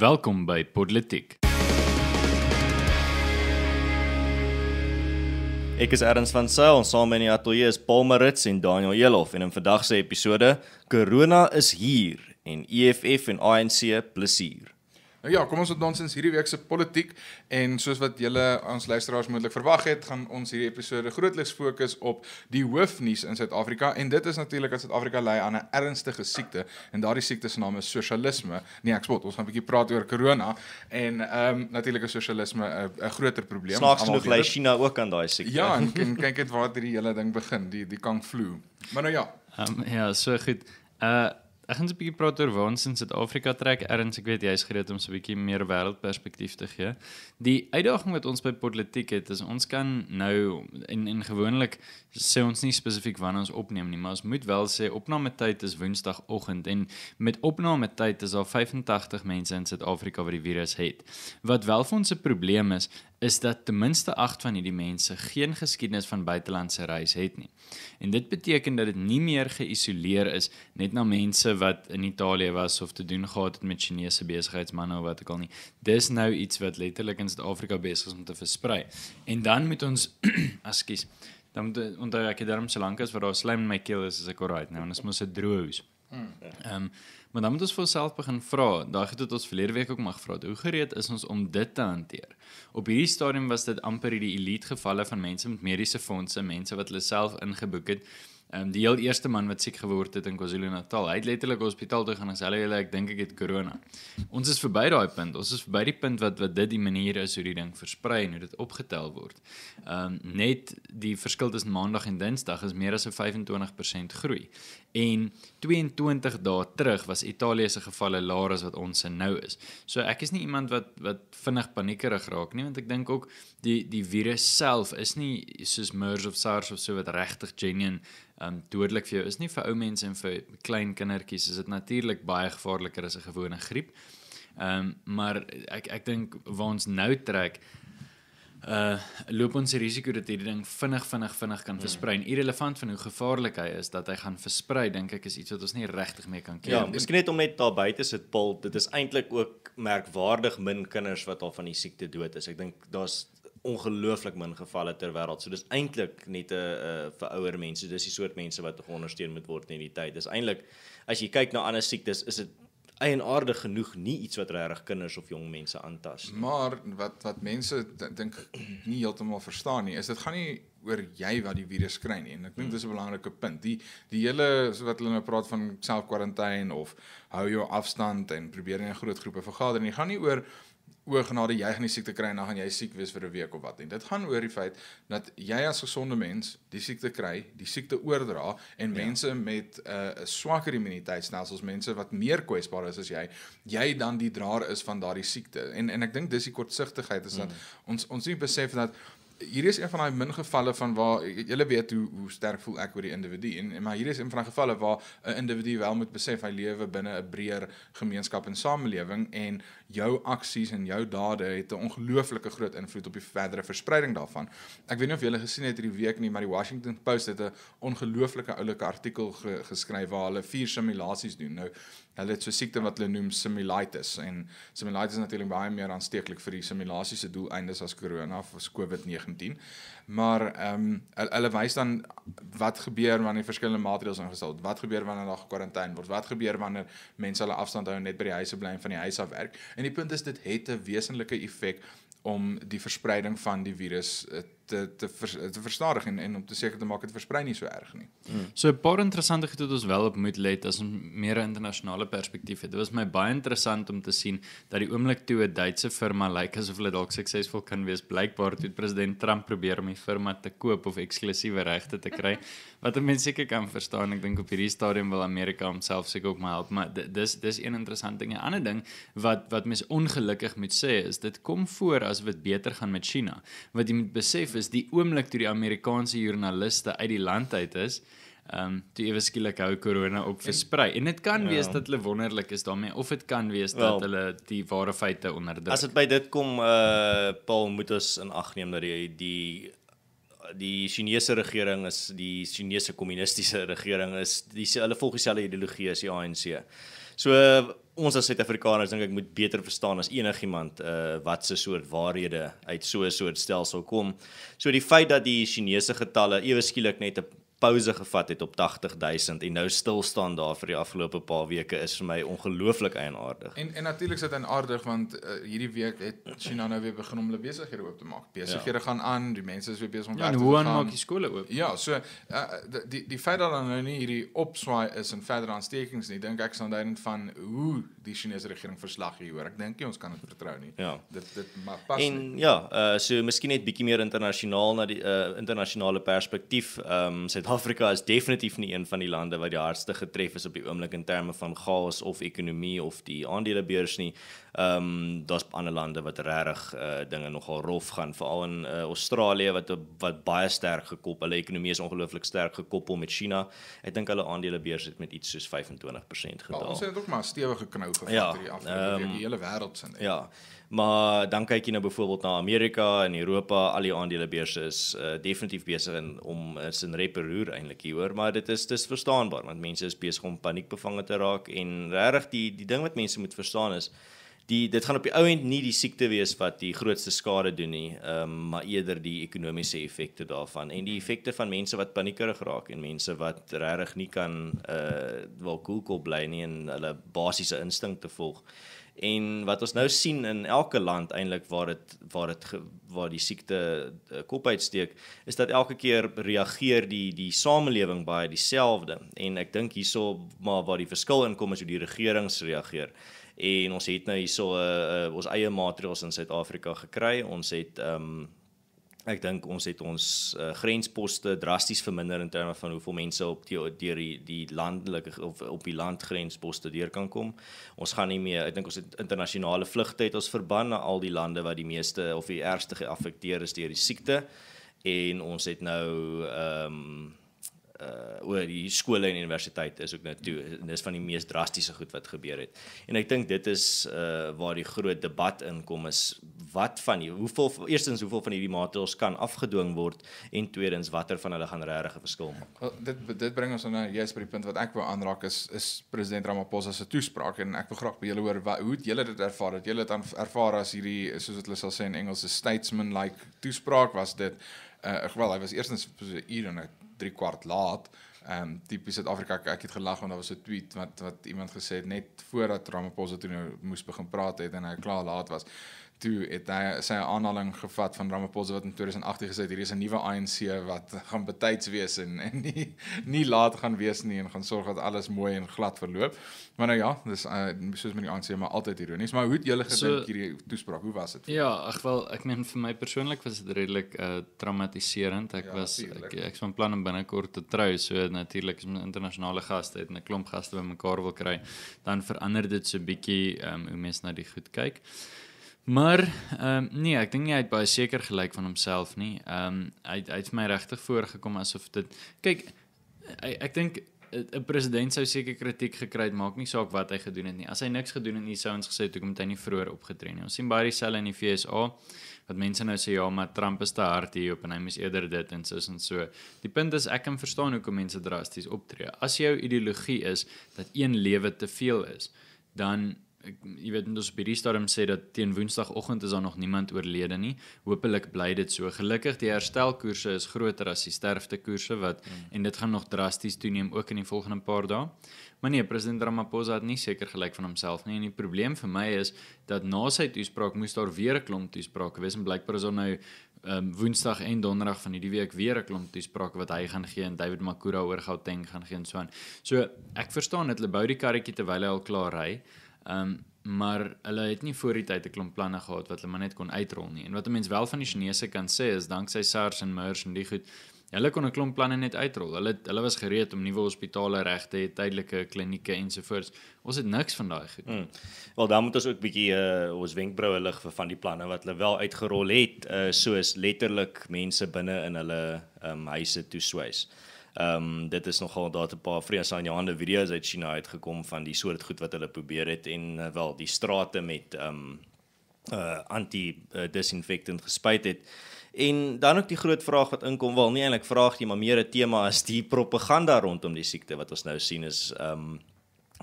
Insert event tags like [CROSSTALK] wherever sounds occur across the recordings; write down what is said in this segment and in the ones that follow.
Welkom by Politiek. Ek is Erns van Sail en saam in die ateljee is Paul Maritz en Daniel Elof en in vandag se episode Corona is hier en EFF en ANC plesier. Nou ja, kom ons ontdans ons hierdie week se politiek en soos wat julle ons luisteraars moontlik verwag het, gaan ons hierdie episode grootliks fokus op die hoofnuus in Suid-Afrika en dit is natuurlik dat Suid-Afrika ly aan 'n ernstige siekte en daardie siekte se naam is sosialisme. Nee, ek spot, ons gaan 'n bietjie praat oor corona en ehm um, natuurlik is sosialisme 'n 'n groter probleem. Slaags genoeg ly China ook aan daai siekte. Ja, en, [LAUGHS] en kyk net waar hierdie hele ding begin, die die kang flu. Maar nou ja. Ehm um, ja, so goed. Uh Ek gaan 'n bietjie praat oor waar ons in Suid-Afrika trek. Erns, ek weet jy's gereed om so 'n bietjie meer wêreldperspektief te gee. Die uitdaging wat ons by politiek het, is ons kan nou en en gewoonlik sê ons nie spesifiek wanneer ons opneem nie, maar ons moet wel sê opname tyd is Woensdagoggend en met opname tyd is daar 85 mense in Suid-Afrika wat die virus het. Wat wel vir ons 'n probleem is, is dat ten minste 8 van hierdie mense geen geskiedenis van buitelandse reis het nie. En dit beteken dat dit nie meer geïsoleer is net na mense wat in Italië was of te doen gehad het met Chinese besigheidsmense of wat ook al nie. Dis nou iets wat letterlik in Suid-Afrika besig is om te versprei. En dan moet ons askies. [CLEARS THROAT] Dan moet onder ek daarom so lank as wat daar slaim in my keel is as ek oral het, nou, want dit is mos 'n droë huis. Hmm. Ehm um, Maar dan moet ons vir onsself begin vra, daai het dit ons verlede week ook mag vra, hoe gereed is ons om dit te hanteer? Op hierdie stadium was dit amper hierdie elite gevalle van mense met mediese fondse, mense wat hulle self ingeboek het Ehm um, die heel eerste man wat siek geword het in KwaZulu-Natal. Hy het letterlik hospitaal toe gaan en sê hulle ek dink ek het korona. Ons is verby daai punt. Ons is verby die punt wat wat dit die manier is hoe die ding versprei en hoe dit opgetel word. Ehm um, net die verskil tussen Maandag en Dinsdag is meer as 'n 25% groei. En 22 dae terug was Italië se gevalle laer as wat ons se nou is. So ek is nie iemand wat wat vinnig paniekerig raak nie want ek dink ook die die virus self is nie soos MERS of SARS of so wat regtig genuine um dodelik vir jou is nie vir ou mense en vir klein kindertjies is dit natuurlik baie gevaarliker as 'n gewone griep. Um maar ek ek dink waar ons nou trek uh loop ons risiko dat hierdie ding vinnig vinnig vinnig kan hmm. versprei en irrelevant van hoe gevaarlik hy is dat hy gaan versprei dink ek is iets wat ons nie regtig mee kan ja, keer. Ja, miskien net om net daar buite sit pil. Dit is eintlik ook merkwaardig min kinders wat al van die siekte dood is. Ek dink daar's ongelooflik min gevalle ter wêreld. So dis eintlik net 'n uh, eh, vir ouer mense. Dis die soort mense wat geondersteun moet word in hierdie tyd. Dis eintlik as jy kyk na ander siektes, is dit eienaardig genoeg nie iets wat regtig kinders of jong mense aantas nie. Maar wat wat mense dink [CLEARS THROAT] nie heeltemal verstaan nie, is dit gaan nie oor jy wat die virus kry nie. En ek dink hmm. dis 'n belangrike punt. Die die hele so wat hulle nou praat van self-kwarantyne of hou jou afstand en probeer nie in groot groepe vergader nie. Dit gaan nie oor oorgenade jy gaan die siekte kry en dan gaan jy siek wees vir 'n week of wat en dit gaan oor die feit dat jy as gesonde mens die siekte kry, die siekte oordra en ja. mense met eh, 'n uh, swakker immuniteitstelsel, ons mense wat meer kwesbaar is as jy, jy dan die draer is van daardie siekte. En en ek dink dis die kortsigtigheid is dat mm. ons ons nie besef dat hier is een van daai min gevalle van waar jy weet hoe hoe sterk voel ek oor die individu en, en maar hier is een van daai gevalle waar 'n individu wel moet besef hy lewe binne 'n breër gemeenskap en samelewing en jou aksies en jou dade het 'n ongelooflike groot invloed op die verdere verspreiding daarvan. Ek weet nie of julle gesien het hierdie week nie, maar die Washington Post het 'n ongelooflike oulike artikel ge, geskryf waar hulle vier simulasies doen. Nou Hulle het so 'n siekte wat hulle noem simulitis en simulitis is natuurlik baie meer aansteeklik vir die simulasiese doeleindes as corona of as COVID-19. Maar ehm um, hulle, hulle wys dan wat gebeur wanneer verskillende maatreëls ingestel word. Wat gebeur wanneer daar gekwarantyne word? Wat gebeur wanneer mense hulle afstand hou net by die huise bly en van die huis af werk? En die punt is dit het 'n wesenlike effek om die verspreiding van die virus uh, te te vers, te verstadig en en om te seker te maak dit versprei nie so erg nie. Hmm. So 'n paar interessante goed wat ons wel op moet let as 'n meer internasionale perspektief het. Dit was my baie interessant om te sien dat die oomblik toe 'n Duitse firma lyk like, asof hulle dalk suksesvol kan wees, blykbaar toe president Trump probeer om die firma te koop of eksklusiewe regte te kry, [LAUGHS] wat 'n mens seker kan verstaan. Ek dink op hierdie stadium wil Amerika homself seker ook maar help, maar dis dis een interessante ding. 'n Ander ding wat wat mens ongelukkig moet sê is dit kom voor as dit beter gaan met China. Wat jy moet besef is is die oomblik toe die Amerikaanse joernaliste uit die land uit is, ehm um, toe ewe skielik hou korona op versprei. En dit kan ja. wees dat hulle wonderlik is daarmee of dit kan wees dat Wel, hulle die ware feite onderdruk. As dit by dit kom, uh Paul moet ons in ag neem dat jy die die Chinese regering is die Chinese kommunistiese [LAUGHS] regering is dis hulle volg dieselfde ideologie as die ANC. So ons as Suid-Afrikaners dink ek moet beter verstaan as enigiemand uh wat se soort waarhede uit so 'n soort stelsel kom. So die feit dat die Chinese getalle ewe skielik net 'n pouse gevat het op 80000 en nou stil staan daar vir die afgelope paar weke is vir my ongelooflik eienaardig. En en natuurlik is dit eienaardig want uh, hierdie week het China nou weer begin om hulle besighede oop te maak. Ja. Besighede ja. gaan aan, die mense is weer besig om ja, werk te gaan. Ja, hoe aan maak die skole oop? Ja, so uh, die die feit dat nou nie hierdie opswaai is en verder aanstekings nie, dink ek staan daarin van hoe die Chinese regering verslag hieroor. Ek dink nie ons kan dit vertrou nie. Ja. Dit dit maar pas. En nie. ja, uh, so miskien net bietjie meer internasionaal na die uh, internasionale perspektief. Ehm um, Suid-Afrika is definitief nie een van die lande wat die hardste getref is op die oomblik in terme van chaos of ekonomie of die aandelebeurs nie. Ehm um, daar's ander lande wat regtig uh, dinge nogal rof gaan, veral in uh, Australië wat wat baie sterk gekop, hulle ekonomie is ongelooflik sterk gekoppel met China. Ek dink hulle aandelebeurs het met iets soos 25% gedaal. Ons het ook maar stewige knou gevat ja, hierdie afgelope um, week die ehm, hele wêreld sin. Ja. Maar dan kyk jy nou byvoorbeeld na Amerika en Europa, al die aandelebeurse is uh, definitief besig in om is in reperuur eintlik hier hoor, maar dit is dis verstaanbaar want mense is besig om paniekbevange te raak en regtig die die ding wat mense moet verstaan is die dit gaan op die ou end nie die siekte wees wat die grootste skade doen nie, ehm um, maar eerder die ekonomiese effekte daarvan en die effekte van mense wat paniekerig raak en mense wat regtig nie kan uh wel cool cool bly nie en hulle basiese instinkte volg. En wat ons nou sien in elke land eintlik waar dit waar dit waar die siekte eh, kop uitsteek is dat elke keer reageer die die samelewing baie dieselfde en ek dink hierso maar waar die verskil inkom is hoe die regerings reageer en ons het nou hierso 'n uh, eh, uh, eh, ons eie matriels in Suid-Afrika gekry. Ons het ehm um, ek dink ons het ons uh, grensposte drasties verminder in terme van hoeveel mense op die deur die, die landelike of op die landgrensposte deur kan kom. Ons gaan nie meer ek dink ons het internasionale vlugte het ons verbân na al die lande wat die meeste of die ergste geaffekteer is deur die siekte en ons het nou ehm um, uh oor die skole en universiteite is ook nou toe en dis van die mees drastiese goed wat gebeur het. En ek dink dit is uh waar die groot debat inkom is wat van die, hoeveel eerstens hoeveel van hierdie maatreëls kan afgedwing word en tweedens watter van hulle gaan regtig 'n verskil maak. Well, dit dit bring ons nou juist by die punt wat ek wou aanraak is is president Ramaphosa se toespraak en ek wil graag by julle hoor wat, hoe het julle dit ervaar? Het julle dit ervaar as hierdie soos wat hulle sal sê in Engels 'statesman like toespraak was dit 'n uh, geval hy was eerstens so 'n uur en 'n 3 kwart laat. Ehm um, tipies Suid-Afrika ek, ek het gelag want daar was 'n tweet wat wat iemand gesê het net voordat Ramaphosa toe nou moes begin praat het en hy klaar laat was toe het hy sy aanhaling gevat van Ramaphosa wat in 2018 gesê het hier is 'n nuwe ANC wat gaan betyds wees en, en nie nie laat gaan wees nie en gaan sorg dat alles mooi en glad verloop. Maar nou ja, dis uh, soos met die ANC maar altyd ironies. Maar hoe het julle gedink so, hierdie toespraak? Hoe was dit? Ja, ag wel, ek meen vir my persoonlik was dit redelik uh traumatiserend. Ek ja, was ek, ek span plan om binnekort te trou, so natuurlik is my internasionale gaste en 'n klomp gaste bymekaar wil kry. Dan verander dit so 'n bietjie um hoe mense na die goed kyk. Maar ehm um, nee, ek dink nie hy het baie seker gelyk van homself nie. Ehm um, hy hy het my regtig voorgekom asof dit kyk ek, ek dink eh, 'n president sou seker kritiek gekry het, maak nie saak wat hy gedoen het nie. As hy niks gedoen het nie, sou ons gesê hoekom het hy nie vroeër opgetree nie. Ons sien baie dieselfde in die FSA wat mense nou sê ja, maar Trump is te hard hier op en hy mis eerder dit en so en so. Die punt is ek kan verstaan hoekom mense drasties optree. As jou ideologie is dat een lewe te veel is, dan ek jy weet ons by die stadium sê dat teen woensdagoggend is daar nog niemand oorlede nie. Hoopelik bly dit so. Gelukkig die herstelkoerse is groter as die sterftekoerse wat mm. en dit gaan nog drasties toeneem ook in die volgende paar dae. Maar nee, president Ramaphosa het nie seker gelyk van homself nie en die probleem vir my is dat na sy toespraak moes daar weer 'n klomp toesprake wees en blykbaar is daar nou um, woensdag en donderdag van hierdie week weer 'n klomp toesprake wat hy gaan gee en David Makura oor Gauteng gaan gee en so aan. So ek verstaan dit hulle bou die karretjie terwyl hy al klaar ry. Ehm um, maar hulle het nie voor die tyd 'n klomp planne gehad wat hulle maar net kon uitrol nie. En wat 'n mens wel van die Chinese kan sê is danksy SARS en MERS en die goed, hulle kon 'n klomp planne net uitrol. Hulle hulle was gereed om nuwe hospitale reg te hê, tydelike klinieke ensovoorts. Ons het niks van daai goed. Hmm. Wel dan moet ons ook bietjie uh, ons wenkbroue lig vir van die planne wat hulle wel uitgerol het, uh, soos letterlik mense binne in hulle ehm um, huise toeswys. Ehm um, dit is nogal daar 'n paar vrees aan die hande video's uit China uit gekom van die soort goed wat hulle probeer het en uh, wel die strate met ehm um, uh eh, anti uh, disinfectant gespuit het. En dan ook die groot vraag wat inkom, wel nie eintlik vraag jy maar meer 'n tema as die propaganda rondom die siekte wat ons nou sien is ehm um,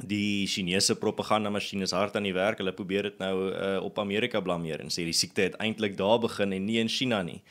die Chinese propaganda masjien is hard aan die werk. Hulle probeer dit nou uh, op Amerika blameer en sê die siekte het eintlik daar begin en nie in China nie.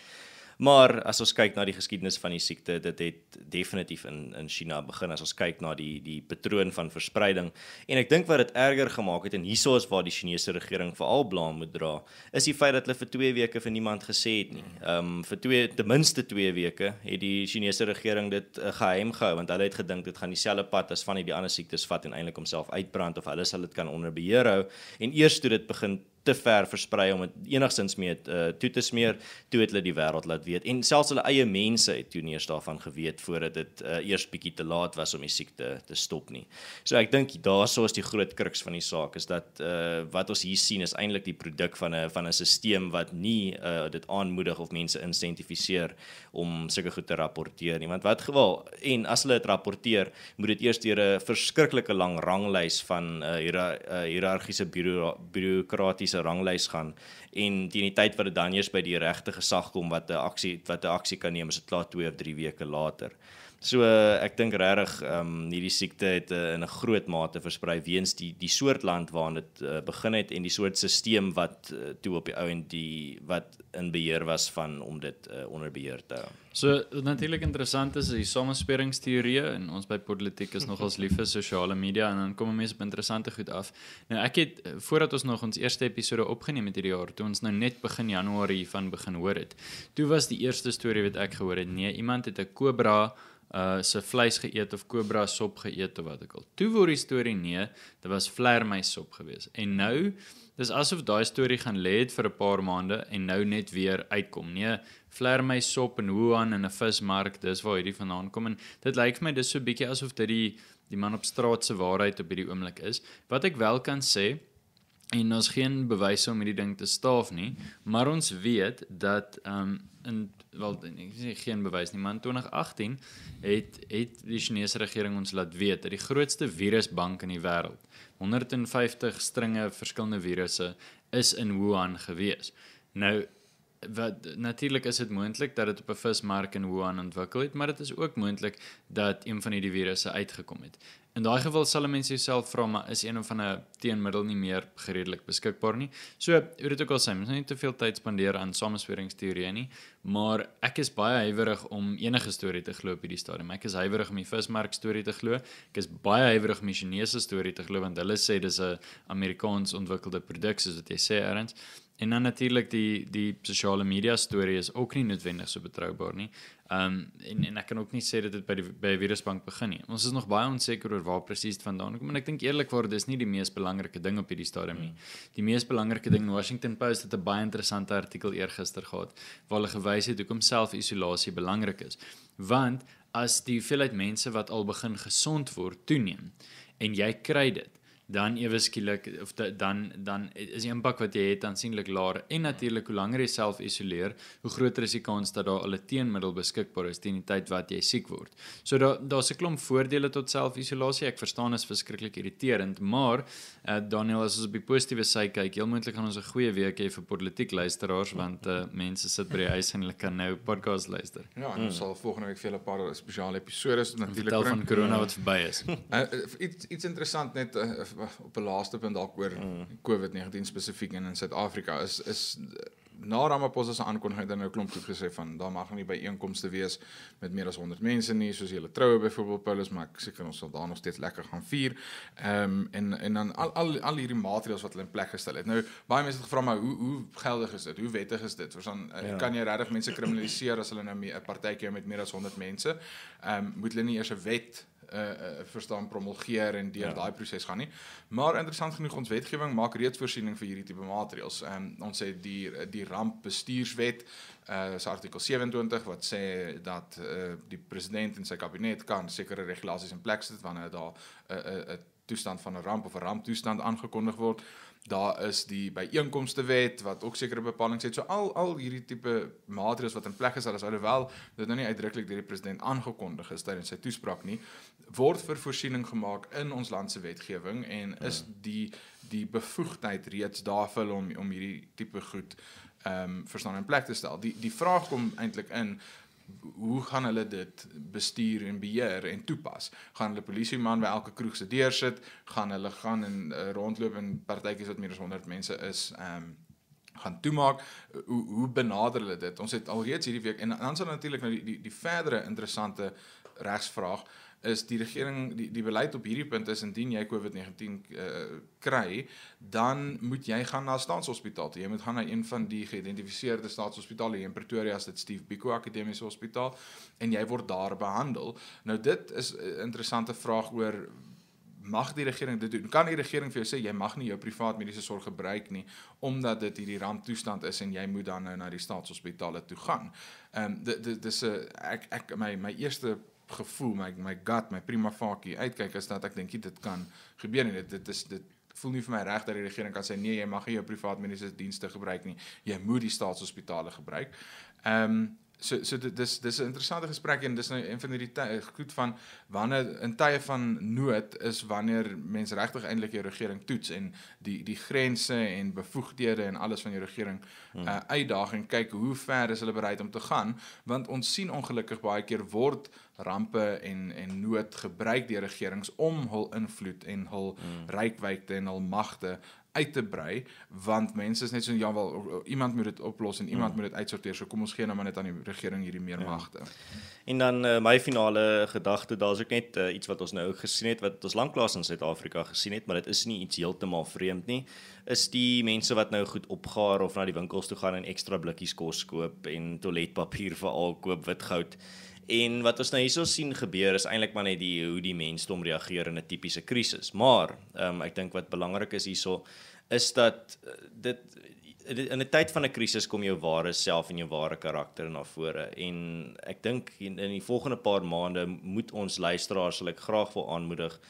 Maar as ons kyk na die geskiedenis van die siekte, dit het definitief in in China begin as ons kyk na die die patroon van verspreiding. En ek dink wat dit erger gemaak het en hieso is waar die Chinese regering veral blame moet dra, is die feit dat hulle vir 2 weke vir niemand gesê het nie. Ehm um, vir 2 ten minste 2 weke het die Chinese regering dit uh, geheim gehou want hulle het gedink dit gaan dieselfde pad as van die, die ander siektes vat en eintlik homself uitbrand of hulle sal dit kan onder beheer hou. En eers toe dit begin te ver versprei om dit enigstens mee uh, toe te smeer toe het hulle die wêreld laat weet en selfs hulle eie mense het toe neers daarvan geweet voordat dit uh, eers bietjie te laat was om die siekte te stop nie so ek dink daarsou is die groot kruks van die saak is dat uh, wat ons hier sien is eintlik die produk van 'n van 'n stelsel wat nie uh, dit aanmoedig of mense insentiviseer om sulke goed te rapporteer nie want wat geval en as hulle dit rapporteer moet dit eers deur 'n verskriklike lang ranglys van 'n uh, hiërargiese bureau bureaukratiese se ranglys gaan en teen die tyd wat dit dan eers by die regte gesag kom wat 'n aksie wat 'n aksie kan neem is dit klaar 2 of 3 weke later. So ek dink regtig ehm um, hierdie siekte het uh, in 'n groot mate versprei weens die die soort land waarin dit uh, begin het en die soort stelsel wat uh, toe op die ou en die wat in beheer was van om dit uh, onder beheer te hou. So natuurlik interessant is die samespringingsteorieë en ons by politiek is nogals lief vir sosiale media en dan kom mense met interessante goed af. Nou ek het voordat ons nog ons eerste episode opgeneem het hierdie jaar, toe ons nou net begin Januarie van begin hoor het. Toe was die eerste storie wat ek gehoor het, nee, iemand het 'n kobra Uh, se vleis geëet of kobra sop geëet of wat ek al. Toe word die storie nee, dit was vlermuis sop gewees. En nou dis asof daai storie gaan lê het vir 'n paar maande en nou net weer uitkom. Nee, vlermuis sop in Wuhan in 'n vismark, dis waar hierdie vandaan kom en dit lyk vir my dis so bietjie asof dit die die man op straat se waarheid op hierdie oomblik is. Wat ek wel kan sê, en ons geen bewyse om hierdie ding te staaf nie, maar ons weet dat ehm um, in wel ek sê geen bewys nie, maar in 2018 het het die Chinese regering ons laat weet dat die grootste virusbank in die wêreld, 150 stringe verskillende virusse is in Wuhan gewees. Nou wat natuurlik is dit moontlik dat dit op 'n vismark in Wuhan ontwikkel het, maar dit is ook moontlik dat een van hierdie virusse uitgekom het. In daai geval sal 'n mens jouself vra, maar is een van 'n teenmiddel nie meer gereedelik beskikbaar nie. So, hoe dit ook al sê, mens moet nie te veel tyd spandeer aan samesweringsteorieë nie, maar ek is baie huiwerig om enige storie te glo op hierdie stadium. Ek is huiwerig om die vismark storie te glo. Ek is baie huiwerig om die Chinese storie te glo want hulle sê dis 'n Amerikaans ontwikkelde produk soos wat jy sê, Ernst en dan natuurlik die die sosiale media storie is ook nie noodwendig so betroubaar nie. Ehm um, en en ek kan ook nie sê dat dit by die by die virusbank begin nie. Ons is nog baie onseker oor waar presies dit vandaan kom en ek dink eerlikwaar dis nie die mees belangrike ding op hierdie stadium nie. Die mees belangrike ding in Washington Post het 'n baie interessante artikel eergister gehad waar hulle gewys het hoekom self-isolasie belangrik is. Want as die hoeveelheid mense wat al begin gesond word toeneem en jy kry dit dan ewe skielik of da, dan dan is die impak wat jy het aansienlik laer en natuurlik hoe langer jy self isoleer, hoe groter is die kans dat daar 'n teenmiddel beskikbaar is teen die tyd wat jy siek word. So daar daar's 'n klomp voordele tot selfisolasie. Ek verstaan dit is verskriklik irriterend, maar uh, Daniel as ons op die positiewe sy kyk, heel moontlik gaan ons 'n goeie week hê vir politiek luisteraars want uh, mense sit by die huis en hulle kan nou podcast luister. Ja, ons mm. sal volgende week vir 'n paar spesiale episode natuurlik oor van corona wat verby is. Uh, [LAUGHS] iets iets interessant net uh, op 'n laaste punt dalk oor mm. COVID-19 spesifiek en in Suid-Afrika is is na Ramaphosa se aankondiging dan nou klomp toe gesê van daar mag nie by einkomste wees met meer as 100 mense nie soos julle troue byvoorbeeld Paulus maar ek seker ons sal daar nog steeds lekker gaan vier. Ehm um, en en dan al al al hierdie maatreëls wat hulle in plek gestel het. Nou baie mense het gevra maar hoe hoe geldig is dit? Hoe wettig is dit? Want dan eh, ja. kan jy regtig mense kriminaliseer as hulle nou 'n partytjie met meer as 100 mense. Ehm um, moet hulle nie eers 'n wet uh verstaan promulgeer en deur ja. daai proses gaan nie. Maar interessant genoeg ons wetgewing maak reeds voorsiening vir hierdie tipe materiale. Ehm um, ons het die die rampbestuurswet uh eh, artikel 27 wat sê dat uh die president en sy kabinet kan sekere regulasies in plek sit wanneer daar 'n uh, 'n uh, uh, toestand van 'n ramp of 'n ramptoestand aangekondig word. Ehm Daar is die byeenkomste wet wat ook sekere bepalinge het. So al al hierdie tipe maatreëls wat in plek is, alhoewel dit nou nie uitdruklik deur die president aangekondig is tydens sy toespraak nie, word vir voorsiening gemaak in ons land se wetgewing en ja. is die die bevoegdheid reeds daar vir hom om hierdie tipe goed ehm um, verstaan in plek te stel. Die die vraag kom eintlik in hoe gaan hulle dit bestuur en beheer en toepas? Gaan hulle polisieman by elke kroeg se deur sit? Gaan hulle gaan en uh, rondloop in partytjies wat meer as 100 mense is, ehm um, gaan toemaak? Uh, hoe hoe benader hulle dit? Ons het alreeds hierdie week en dan sal natuurlik nou die die, die verdere interessante regsvraag. Ehm is die regering die die beleid op hierdie punt is indien jy COVID-19 uh, kry, dan moet jy gaan na staatshospitaal. Jy moet gaan na een van die geïdentifiseerde staatshospitale hier in Pretoria, dit Steve Biko Akademiese Hospitaal en jy word daar behandel. Nou dit is 'n uh, eh, interessante vraag oor mag die regering dit doen? Kan die regering vir jou sê jy mag nie jou privaat mediese sorg gebruik nie omdat dit hierdie ramptoestand is en jy moet dan nou na die staatshospitale toe gaan. Ehm um, dit dis 'n ek ek my my eerste gevoel, my my gut, my prima facie uitkyk is dat ek dink dit kan gebeur en dit dit is dit voel nie vir my reg dat die regering kan sê nee, jy mag nie jou privaat mediese dienste gebruik nie. Jy moet die staatshospitale gebruik. Ehm um, so so dis dis 'n interessante gesprek en dis nou een van hierdie goed van wanneer in tye van nood is wanneer mens regtig eintlik die regering toets en die die grense en bevoegdhede en alles van die regering hmm. uh, uitdaag en kyk hoe ver is hulle bereid om te gaan want ons sien ongelukkig baie keer word rampe en en nood gebruik deur regerings om hul invloed en hul hmm. rykwyte en hul magte uit te brei want mense is net so ja wel iemand moet dit oplos en iemand mm. moet dit uitsorteer so kom ons gee nou maar net aan die regering hierdie meer magte. Ja. En dan uh, my finale gedagte daar's ook net uh, iets wat ons nou gesien het wat ons lanklaas in Suid-Afrika gesien het maar dit is nie iets heeltemal vreemd nie is die mense wat nou goed opgaar of na die winkels toe gaan en ekstra blikkies kos koop en toiletpapier vir al koop wit goud En wat ons nou hierso sien gebeur is eintlik maar net die hoe die mensdom reageer in 'n tipiese krisis. Maar um, ek dink wat belangrik is hierso is dat eh, dit in 'n tyd van 'n krisis kom jou ware self en jou ware karakter na vore en ek dink in die volgende paar maande moet ons luisteraarslik graag wil aanmoedig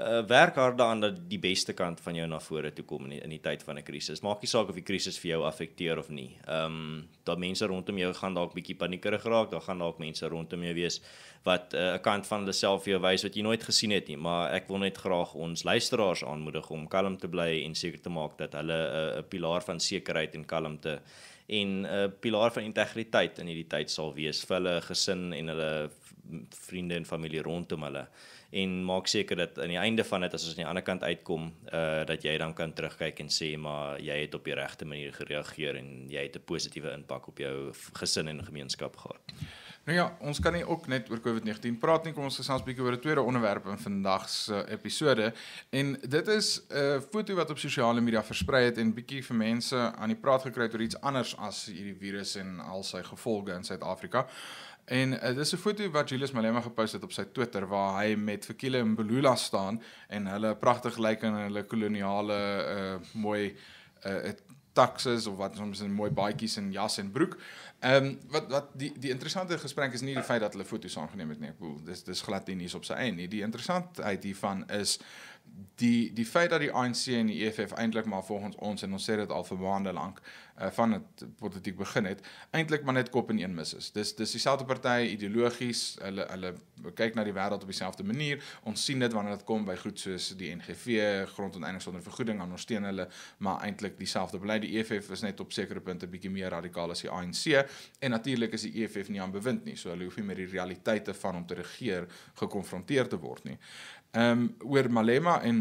uh, werk hard daaraan dat die beste kant van jou na vore toe kom in die, in die tyd van 'n krisis. Maak nie saak of die krisis vir jou affekteer of nie. Ehm um, daar mense rondom jou gaan dalk bietjie paniekerig raak, daar gaan dalk mense rondom jou wees wat eh, 'n uh, kant van hulle self vir jou wys wat jy nooit gesien het nie, maar ek wil net graag ons luisteraars aanmoedig om kalm te bly en seker te maak dat hulle eh, 'n uh, pilaar van sekerheid en kalmte en 'n uh, pilaar van integriteit in hierdie tyd sal wees vir hulle gesin en hulle vriende en familie rondom hulle en maak seker dat aan die einde van dit as ons aan die ander kant uitkom uh dat jy dan kan terugkyk en sê maar jy het op die regte manier gereageer en jy het 'n positiewe impak op jou gesin en gemeenskap gehad. Nou ja, ons kan nie ook net oor COVID-19 praat nie, kom ons gesels 'n bietjie oor 'n tweede onderwerp in vandag se episode. En dit is 'n foto wat op sosiale media versprei het en bietjie vir mense aan die praat gekry het oor iets anders as hierdie virus en al sy gevolge in Suid-Afrika. En dit uh, eh, is 'n foto wat Julius Malema gepost het op sy Twitter waar hy met Fikile Mbulula staan en hulle pragtig lyk in hulle koloniale uh mooi uh taxes of wat soms in mooi baadjies en jas en broek. Ehm um, wat wat die die interessante gesprek is nie die feit dat hulle foto's aangeneem het nie. Ek bedoel dis dis glad nie iets op sy eie nie. Die interessantheid hiervan is die die feit dat die ANC en die EFF eintlik maar volgens ons en ons sê dit al vir maande lank uh, van dit politiek begin het eintlik maar net kop in een mis is. Dis dis dieselfde party ideologies, hulle hulle kyk na die wêreld op dieselfde manier. Ons sien dit wanneer dit kom by goed soos die NGV, grondonteeneming sonder vergoeding, aan ons steun hulle, maar eintlik dieselfde beleid. Die EFF is net op sekere punte bietjie meer radikaal as die ANC en natuurlik is die EFF nie aan bewind nie, so hulle hoef nie met die realiteite van om te regeer gekonfronteer te word nie. Ehm um, Ehm um, oor Malema en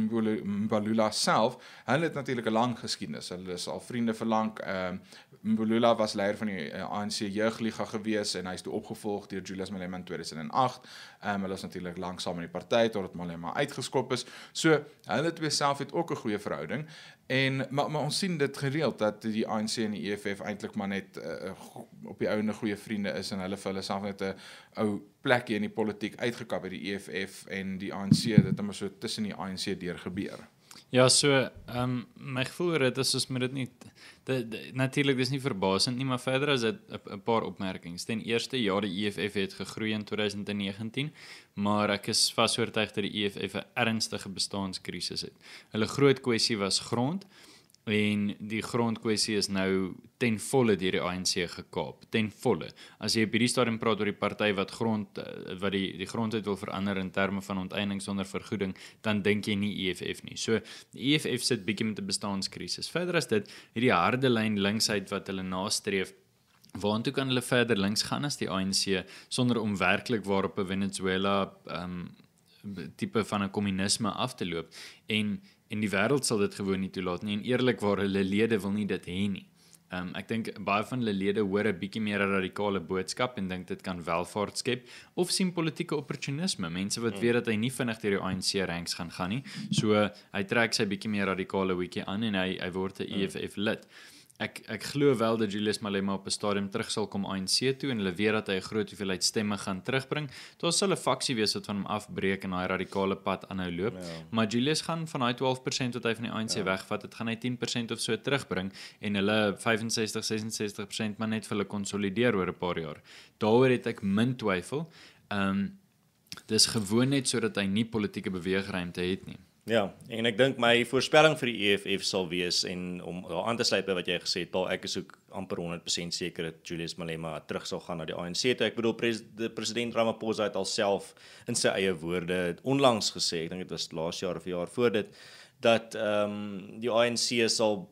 Mbalula self, hulle het natuurlik 'n lang geskiedenis. Hulle is al vriende vir lank. Ehm um, Mbalula was leier van die uh, eh, ANC jeugliga gewees en hy's toe opgevolg deur Julius Malema in 2008. Ehm um, hulle is natuurlik lank saam in die party totdat Malema uitgeskop is. So hulle twee self het ook 'n goeie verhouding. En maar, maar ons sien dit gereeld dat die ANC en die EFF eintlik maar net uh, op die ouene goeie vriende is en hulle vir hulle self net 'n ou plekjie in die politiek uitgekap het die EFF en die ANC dit het maar so tussen die ANC deur gebeur. Ja, so ehm um, my gevoel oor dit is ons moet dit nie natuurlik dis nie verbasend nie, maar verder as dit 'n paar opmerkings. Ten eerste, ja, die EFF het gegroei in 2019, maar ek is vasoortuig dat die EFF 'n ernstige bestaanskrisis het. Hulle groot kwessie was grond. Ehm en die grondkwessie is nou ten volle deur die ANC gekaap ten volle as jy op hierdie stadium praat oor die party wat grond eh, wat die die grondheid wil verander in terme van onteiening sonder vergoeding dan dink jy nie EFF nie so die EFF sit bietjie met 'n bestaanskrisis verder as dit hierdie harde lyn linksheid wat hulle nastreef waartoe kan hulle verder links gaan as die ANC sonder om werklik waarop Venezuela um, tipe van 'n kommunisme af te loop en en die wêreld sal dit gewoon nie toelaat nie en eerlikwaar hulle lede wil nie dit hê nie. Ehm um, ek dink baie van hulle lede hoor 'n bietjie meer 'n radikale boodskap en dink dit kan welvaart skep of sien politieke opportunisme, mense wat ja. weet dat hy nie vinnig deur die ANC ranks gaan gaan nie. So hy trek sy bietjie meer radikale hoekie aan en hy hy word 'n ja. EFF lid. Ehm Ek ek glo wel dat Julius Malema op 'n stadium terug sal kom ANC toe en hulle weet dat hy 'n groot hoeveelheid stemme gaan terugbring. Daar sal 'n faksie wees wat van hom afbreek en daai radikale pad aanhou loop. Ja. Maar Julius gaan van daai 12% wat hy van die ANC ja. wegvat, dit gaan hy 10% of so terugbring en hulle 65, 66% maar net vir hulle konsolideer oor 'n paar jaar. Daaroor het ek min twyfel. Ehm um, dis gewoon net sodat hy nie politieke beweegruimte het nie. Ja, en ek dink my voorspelling vir die EFF sal wees en om aan te sluit by wat jy gesê het, Paul, ek is ook amper 100% seker dat Julius Malema terug sal gaan na die ANC. Toe ek bedoel pres, president Ramaphosa het alself in sy eie woorde onlangs gesê, ek dink dit was laas jaar of jaar voor dit, dat ehm um, die ANC sal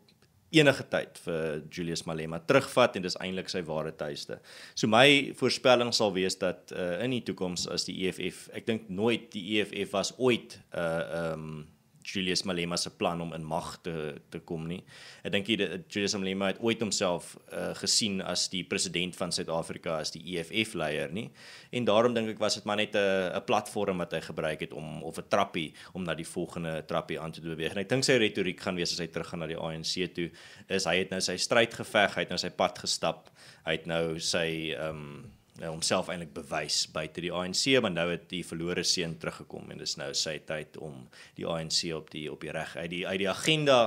enige tyd vir Julius Malema terugvat en dis eintlik sy ware tuiste. So my voorspelling sal wees dat uh, in die toekoms as die EFF, ek dink nooit die EFF was ooit 'n uh, eh, ehm um, Julius Malema se plan om in mag te te kom nie. Ek dink jy eh, Julius Malema het ooit homself uh, gesien as die president van Suid-Afrika as die EFF leier nie. En daarom dink ek was dit maar net 'n 'n platform wat hy gebruik het om of 'n trappie om na die volgende trappie aan te beweeg. En ek dink sy retoriek gaan wees as hy terug gaan na die ANC toe is hy het nou sy stryd geveg, hy het nou sy pad gestap. Hy het nou sy ehm um, uh, homself eintlik bewys buite die ANC, maar nou het hy verlore seën teruggekom en dis nou sy tyd om die ANC op die op die reg uit die uit die agenda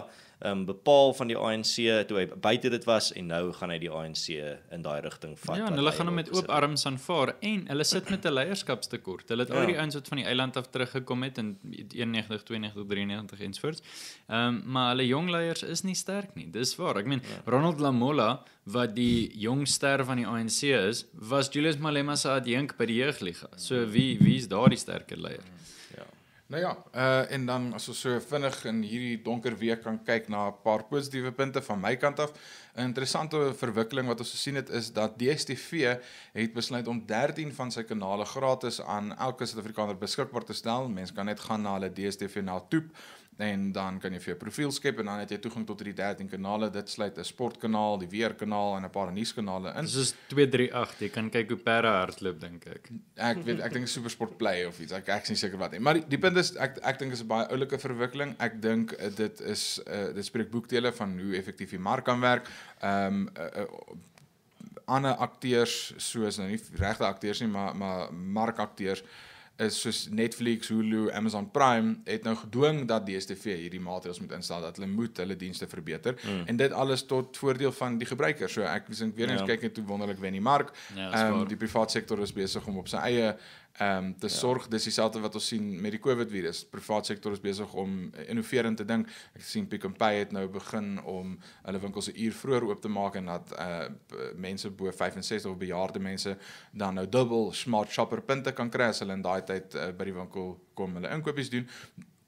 um, bepaal van die ANC toe hy buite dit was en nou gaan hy die ANC in daai rigting vat. Ja, hulle gaan hom met oop arms aanvaar en hulle sit met 'n leierskapstekort. Hulle het ja. al die ouens wat van die eiland af teruggekom het in 91, 92, 93 en soorts. Ehm um, maar hulle jong leiers is nie sterk nie. Dis waar. Ek meen ja. Ronald Lamola wat die jong ster van die ANC is, was Julius Malema se adjunk by die jeugliga. So wie wie is daardie sterker leier? Ja. Nou ja, eh uh, en dan as ons so vinnig in hierdie donker week kan kyk na 'n paar positiewe punte van my kant af. 'n Interessante verwikkeling wat ons gesien het is dat DStv het besluit om 13 van sy kanale gratis aan elke Suid-Afrikaner beskikbaar te stel. Mense kan net gaan na hulle DStv na toep en dan kan jy vir jou profiel skep en dan het jy toegang tot hierdie 13 kanale. Dit sluit 'n sportkanaal, die weerkanaal en 'n paar nuuskanale in. Dis is 238. Jy kan kyk hoe perde hardloop dink ek. Ek weet ek dink supersport play of iets. Ek ek is nie seker wat nie. Maar die, die punt is ek ek dink is 'n baie oulike verwikkeling. Ek dink eh, dit is uh, dit spreek boekdele van hoe effektief die mark kan werk. Ehm um, uh, uh, ander akteurs soos nou nie regte akteurs nie, maar maar markakteurs is soos Netflix, Hulu, Amazon Prime het nou gedwing dat DStv hierdie maatreëls moet instel dat hulle moet hulle dienste verbeter mm. en dit alles tot voordeel van die gebruiker. So ek dink weer eens ja. kyk net hoe wonderlik wen die mark. Ja, ehm ja, um, die privaat sektor is besig om op sy eie Ehm um, te ja. sorg dis dieselfde wat ons sien met die COVID virus. Privaat sektor is besig om innoverend te dink. Ek sien Pick n Pay het nou begin om hulle winkels 'n uur vroeër oop te maak en dat eh uh, mense bo 65 of bejaarde mense dan nou dubbel smart shopper punte kan kry as hulle in daai tyd uh, by die winkel kom hulle inkopies doen.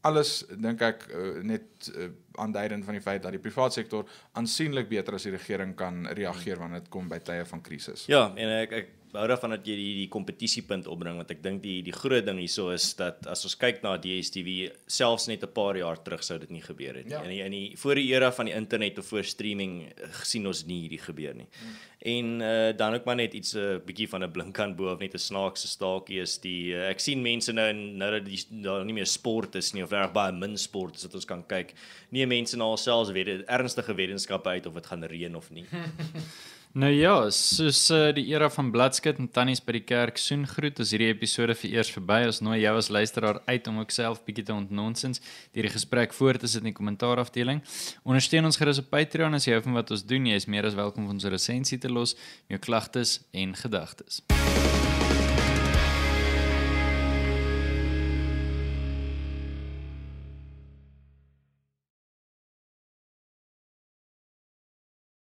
Alles dink ek uh, net uh, aanduidend van die feit dat die privaat sektor aansienlik beter as die regering kan reageer wanneer dit kom by tye van krisis. Ja, en ek ek hou daarvan dat jy hierdie kompetisiepunt opbring want ek dink die die groot ding hierso is dat as ons kyk na DStv selfs net 'n paar jaar terug sou dit nie gebeur het nie. Ja. In die, in die voor die era van die internet of voor streaming eh, gesien ons nie hierdie gebeur nie. Hmm. En uh, dan ook maar net iets 'n uh, eh, bietjie van 'n blinkkant bo of net 'n snaakse staakie is die uh, ek sien mense nou nou dat die nou nie meer sport is nie of reg baie min sport is dat ons kan kyk. Nee, mense na alself weet ernstige wetenskappe uit of dit gaan reën of nie. [LAUGHS] Nou ja, soos uh, die era van bladskit en tannies by die kerk soen groet, is hierdie episode vir eers verby. Ons nooi jou as luisteraar uit om ookself bietjie te ontnonsens. Die gesprek voort is dit in die kommentaar afdeling. Ondersteun ons gerus op Patreon as jy hou van wat ons doen. Jy is meer as welkom om ons resensie te los, jou klagtes en gedagtes. MUZIEK